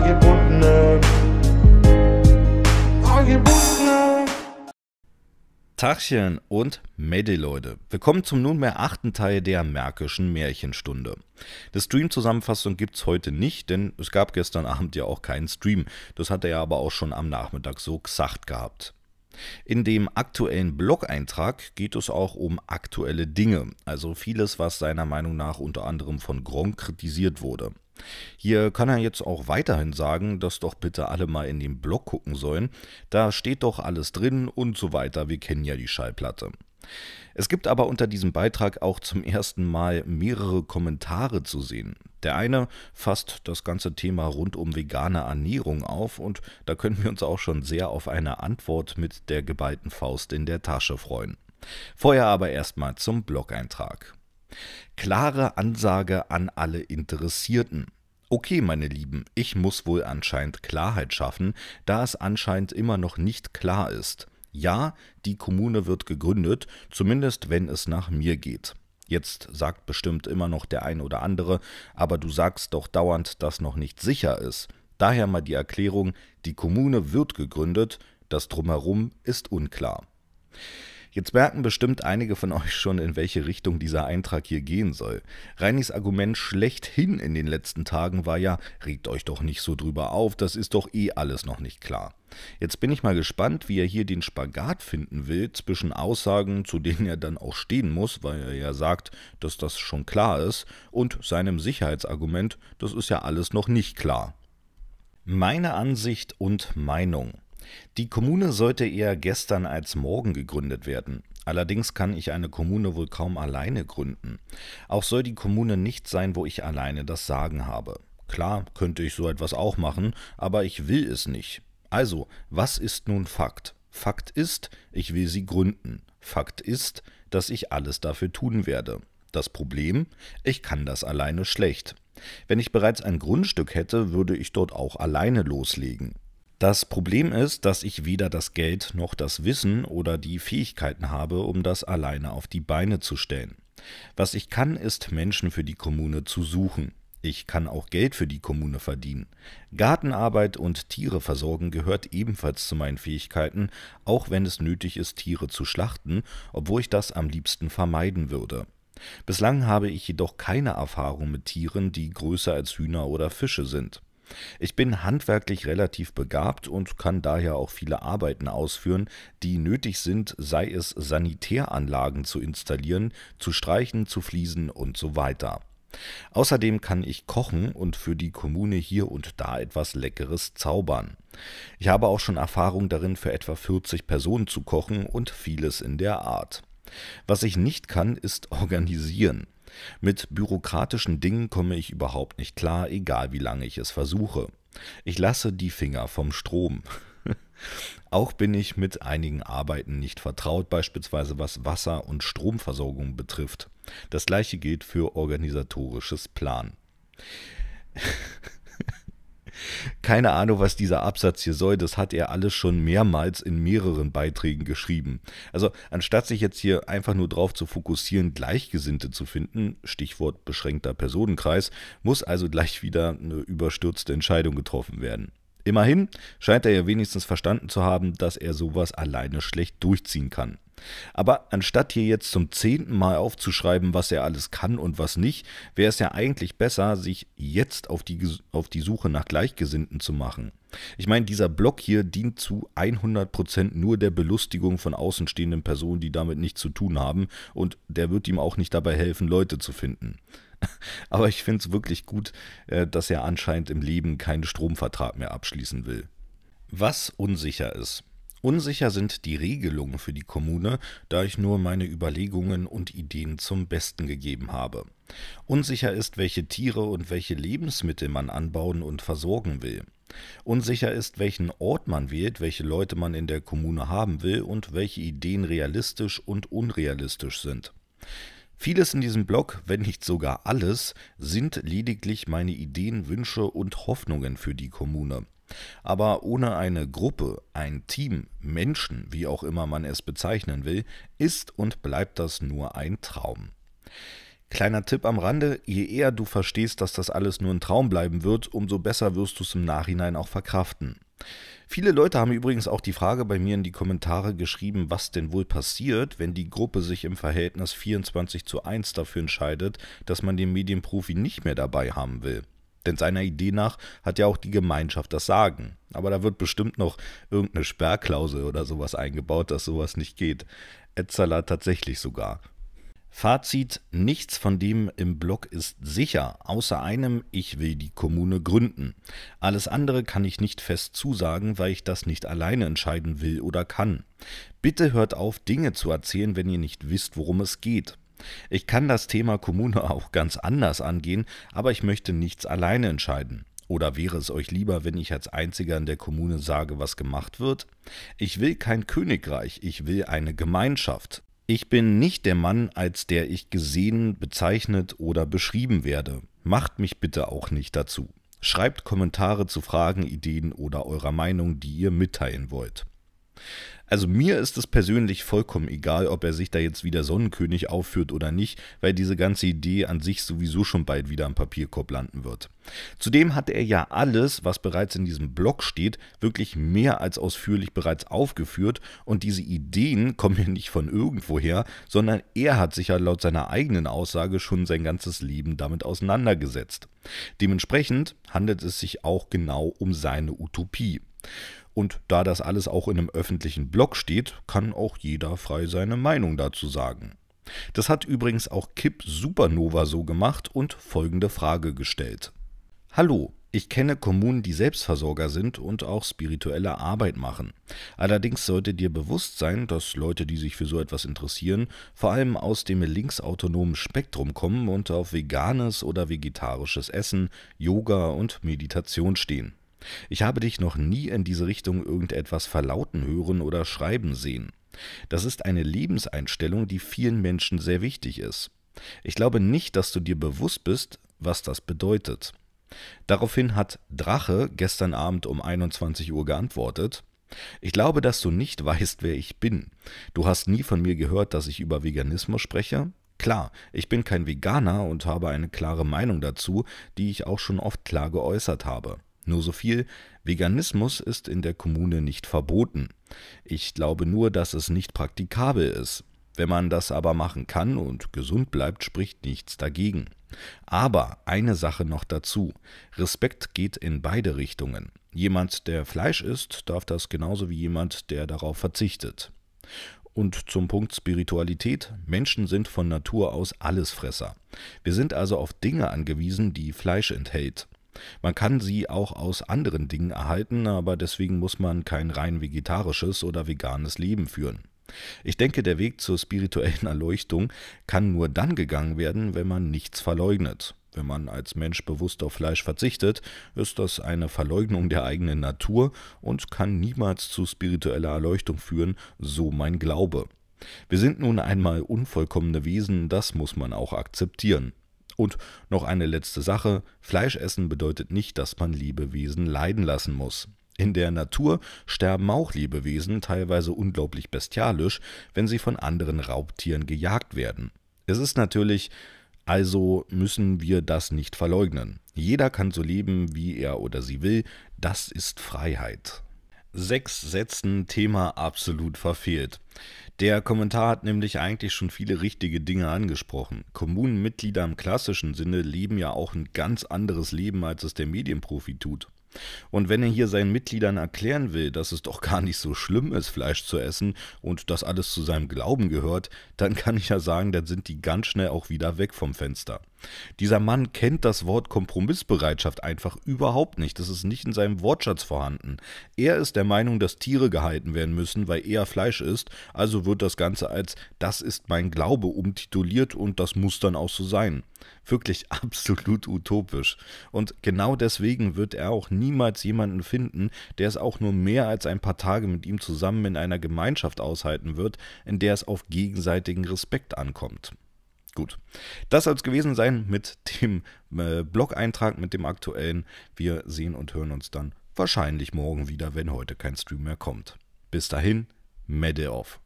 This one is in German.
Angebundene. Angebundene. Tachchen und Mayday, Leute. Willkommen zum nunmehr achten Teil der Märkischen Märchenstunde. Die Stream-Zusammenfassung gibt es heute nicht, denn es gab gestern Abend ja auch keinen Stream. Das hat er ja aber auch schon am Nachmittag so gesagt gehabt. In dem aktuellen Blog-Eintrag geht es auch um aktuelle Dinge, also vieles, was seiner Meinung nach unter anderem von Gronk kritisiert wurde. Hier kann er jetzt auch weiterhin sagen, dass doch bitte alle mal in den Blog gucken sollen. Da steht doch alles drin und so weiter. Wir kennen ja die Schallplatte. Es gibt aber unter diesem Beitrag auch zum ersten Mal mehrere Kommentare zu sehen. Der eine fasst das ganze Thema rund um vegane Ernährung auf und da können wir uns auch schon sehr auf eine Antwort mit der geballten Faust in der Tasche freuen. Vorher aber erstmal zum Blog-Eintrag. Klare Ansage an alle Interessierten. Okay, meine Lieben, ich muss wohl anscheinend Klarheit schaffen, da es anscheinend immer noch nicht klar ist. Ja, die Kommune wird gegründet, zumindest wenn es nach mir geht. Jetzt sagt bestimmt immer noch der ein oder andere, aber du sagst doch dauernd, dass noch nicht sicher ist. Daher mal die Erklärung, die Kommune wird gegründet, das drumherum ist unklar. Jetzt merken bestimmt einige von euch schon, in welche Richtung dieser Eintrag hier gehen soll. Reinis Argument schlechthin in den letzten Tagen war ja, regt euch doch nicht so drüber auf, das ist doch eh alles noch nicht klar. Jetzt bin ich mal gespannt, wie er hier den Spagat finden will zwischen Aussagen, zu denen er dann auch stehen muss, weil er ja sagt, dass das schon klar ist, und seinem Sicherheitsargument, das ist ja alles noch nicht klar. Meine Ansicht und Meinung. Die Kommune sollte eher gestern als morgen gegründet werden. Allerdings kann ich eine Kommune wohl kaum alleine gründen. Auch soll die Kommune nicht sein, wo ich alleine das Sagen habe. Klar könnte ich so etwas auch machen, aber ich will es nicht. Also, was ist nun Fakt? Fakt ist, ich will sie gründen. Fakt ist, dass ich alles dafür tun werde. Das Problem, ich kann das alleine schlecht. Wenn ich bereits ein Grundstück hätte, würde ich dort auch alleine loslegen. Das Problem ist, dass ich weder das Geld noch das Wissen oder die Fähigkeiten habe, um das alleine auf die Beine zu stellen. Was ich kann, ist Menschen für die Kommune zu suchen. Ich kann auch Geld für die Kommune verdienen. Gartenarbeit und Tiere versorgen gehört ebenfalls zu meinen Fähigkeiten, auch wenn es nötig ist, Tiere zu schlachten, obwohl ich das am liebsten vermeiden würde. Bislang habe ich jedoch keine Erfahrung mit Tieren, die größer als Hühner oder Fische sind. Ich bin handwerklich relativ begabt und kann daher auch viele Arbeiten ausführen, die nötig sind, sei es Sanitäranlagen zu installieren, zu streichen, zu fließen und so weiter. Außerdem kann ich kochen und für die Kommune hier und da etwas Leckeres zaubern. Ich habe auch schon Erfahrung darin, für etwa 40 Personen zu kochen und vieles in der Art. Was ich nicht kann, ist organisieren. Mit bürokratischen Dingen komme ich überhaupt nicht klar, egal wie lange ich es versuche. Ich lasse die Finger vom Strom. Auch bin ich mit einigen Arbeiten nicht vertraut, beispielsweise was Wasser- und Stromversorgung betrifft. Das gleiche gilt für organisatorisches Plan. Keine Ahnung, was dieser Absatz hier soll, das hat er alles schon mehrmals in mehreren Beiträgen geschrieben. Also anstatt sich jetzt hier einfach nur darauf zu fokussieren, Gleichgesinnte zu finden, Stichwort beschränkter Personenkreis, muss also gleich wieder eine überstürzte Entscheidung getroffen werden. Immerhin scheint er ja wenigstens verstanden zu haben, dass er sowas alleine schlecht durchziehen kann. Aber anstatt hier jetzt zum zehnten Mal aufzuschreiben, was er alles kann und was nicht, wäre es ja eigentlich besser, sich jetzt auf die, auf die Suche nach Gleichgesinnten zu machen. Ich meine, dieser Blog hier dient zu 100% nur der Belustigung von außenstehenden Personen, die damit nichts zu tun haben und der wird ihm auch nicht dabei helfen, Leute zu finden. Aber ich finde es wirklich gut, äh, dass er anscheinend im Leben keinen Stromvertrag mehr abschließen will. Was unsicher ist. Unsicher sind die Regelungen für die Kommune, da ich nur meine Überlegungen und Ideen zum Besten gegeben habe. Unsicher ist, welche Tiere und welche Lebensmittel man anbauen und versorgen will. Unsicher ist, welchen Ort man wählt, welche Leute man in der Kommune haben will und welche Ideen realistisch und unrealistisch sind. Vieles in diesem Blog, wenn nicht sogar alles, sind lediglich meine Ideen, Wünsche und Hoffnungen für die Kommune. Aber ohne eine Gruppe, ein Team, Menschen, wie auch immer man es bezeichnen will, ist und bleibt das nur ein Traum. Kleiner Tipp am Rande, je eher du verstehst, dass das alles nur ein Traum bleiben wird, umso besser wirst du es im Nachhinein auch verkraften. Viele Leute haben übrigens auch die Frage bei mir in die Kommentare geschrieben, was denn wohl passiert, wenn die Gruppe sich im Verhältnis 24 zu 1 dafür entscheidet, dass man den Medienprofi nicht mehr dabei haben will. Denn seiner Idee nach hat ja auch die Gemeinschaft das Sagen. Aber da wird bestimmt noch irgendeine Sperrklausel oder sowas eingebaut, dass sowas nicht geht. Etzala tatsächlich sogar. Fazit, nichts von dem im Blog ist sicher, außer einem, ich will die Kommune gründen. Alles andere kann ich nicht fest zusagen, weil ich das nicht alleine entscheiden will oder kann. Bitte hört auf, Dinge zu erzählen, wenn ihr nicht wisst, worum es geht. Ich kann das Thema Kommune auch ganz anders angehen, aber ich möchte nichts alleine entscheiden. Oder wäre es euch lieber, wenn ich als Einziger in der Kommune sage, was gemacht wird? Ich will kein Königreich, ich will eine Gemeinschaft. Ich bin nicht der Mann, als der ich gesehen, bezeichnet oder beschrieben werde. Macht mich bitte auch nicht dazu. Schreibt Kommentare zu Fragen, Ideen oder eurer Meinung, die ihr mitteilen wollt. Also mir ist es persönlich vollkommen egal, ob er sich da jetzt wieder Sonnenkönig aufführt oder nicht, weil diese ganze Idee an sich sowieso schon bald wieder am Papierkorb landen wird. Zudem hatte er ja alles, was bereits in diesem Blog steht, wirklich mehr als ausführlich bereits aufgeführt und diese Ideen kommen ja nicht von irgendwoher, sondern er hat sich ja laut seiner eigenen Aussage schon sein ganzes Leben damit auseinandergesetzt. Dementsprechend handelt es sich auch genau um seine Utopie. Und da das alles auch in einem öffentlichen Blog steht, kann auch jeder frei seine Meinung dazu sagen. Das hat übrigens auch Kip Supernova so gemacht und folgende Frage gestellt. Hallo, ich kenne Kommunen, die Selbstversorger sind und auch spirituelle Arbeit machen. Allerdings sollte dir bewusst sein, dass Leute, die sich für so etwas interessieren, vor allem aus dem linksautonomen Spektrum kommen und auf veganes oder vegetarisches Essen, Yoga und Meditation stehen. Ich habe dich noch nie in diese Richtung irgendetwas verlauten hören oder schreiben sehen. Das ist eine Lebenseinstellung, die vielen Menschen sehr wichtig ist. Ich glaube nicht, dass du dir bewusst bist, was das bedeutet. Daraufhin hat Drache gestern Abend um 21 Uhr geantwortet, ich glaube, dass du nicht weißt, wer ich bin. Du hast nie von mir gehört, dass ich über Veganismus spreche. Klar, ich bin kein Veganer und habe eine klare Meinung dazu, die ich auch schon oft klar geäußert habe. Nur so viel, Veganismus ist in der Kommune nicht verboten. Ich glaube nur, dass es nicht praktikabel ist. Wenn man das aber machen kann und gesund bleibt, spricht nichts dagegen. Aber eine Sache noch dazu. Respekt geht in beide Richtungen. Jemand, der Fleisch isst, darf das genauso wie jemand, der darauf verzichtet. Und zum Punkt Spiritualität. Menschen sind von Natur aus Allesfresser. Wir sind also auf Dinge angewiesen, die Fleisch enthält. Man kann sie auch aus anderen Dingen erhalten, aber deswegen muss man kein rein vegetarisches oder veganes Leben führen. Ich denke, der Weg zur spirituellen Erleuchtung kann nur dann gegangen werden, wenn man nichts verleugnet. Wenn man als Mensch bewusst auf Fleisch verzichtet, ist das eine Verleugnung der eigenen Natur und kann niemals zu spiritueller Erleuchtung führen, so mein Glaube. Wir sind nun einmal unvollkommene Wesen, das muss man auch akzeptieren. Und noch eine letzte Sache, Fleisch essen bedeutet nicht, dass man Lebewesen leiden lassen muss. In der Natur sterben auch Lebewesen teilweise unglaublich bestialisch, wenn sie von anderen Raubtieren gejagt werden. Es ist natürlich also müssen wir das nicht verleugnen. Jeder kann so leben, wie er oder sie will. Das ist Freiheit. Sechs Sätzen Thema absolut verfehlt. Der Kommentar hat nämlich eigentlich schon viele richtige Dinge angesprochen. Kommunenmitglieder im klassischen Sinne leben ja auch ein ganz anderes Leben, als es der Medienprofi tut. Und wenn er hier seinen Mitgliedern erklären will, dass es doch gar nicht so schlimm ist, Fleisch zu essen und dass alles zu seinem Glauben gehört, dann kann ich ja sagen, dann sind die ganz schnell auch wieder weg vom Fenster. Dieser Mann kennt das Wort Kompromissbereitschaft einfach überhaupt nicht. Das ist nicht in seinem Wortschatz vorhanden. Er ist der Meinung, dass Tiere gehalten werden müssen, weil er Fleisch ist. Also wird das Ganze als Das ist mein Glaube umtituliert und das muss dann auch so sein. Wirklich absolut utopisch. Und genau deswegen wird er auch niemals jemanden finden, der es auch nur mehr als ein paar Tage mit ihm zusammen in einer Gemeinschaft aushalten wird, in der es auf gegenseitigen Respekt ankommt. Gut. Das soll es gewesen sein mit dem äh, Blog-Eintrag, mit dem aktuellen. Wir sehen und hören uns dann wahrscheinlich morgen wieder, wenn heute kein Stream mehr kommt. Bis dahin, Medde off.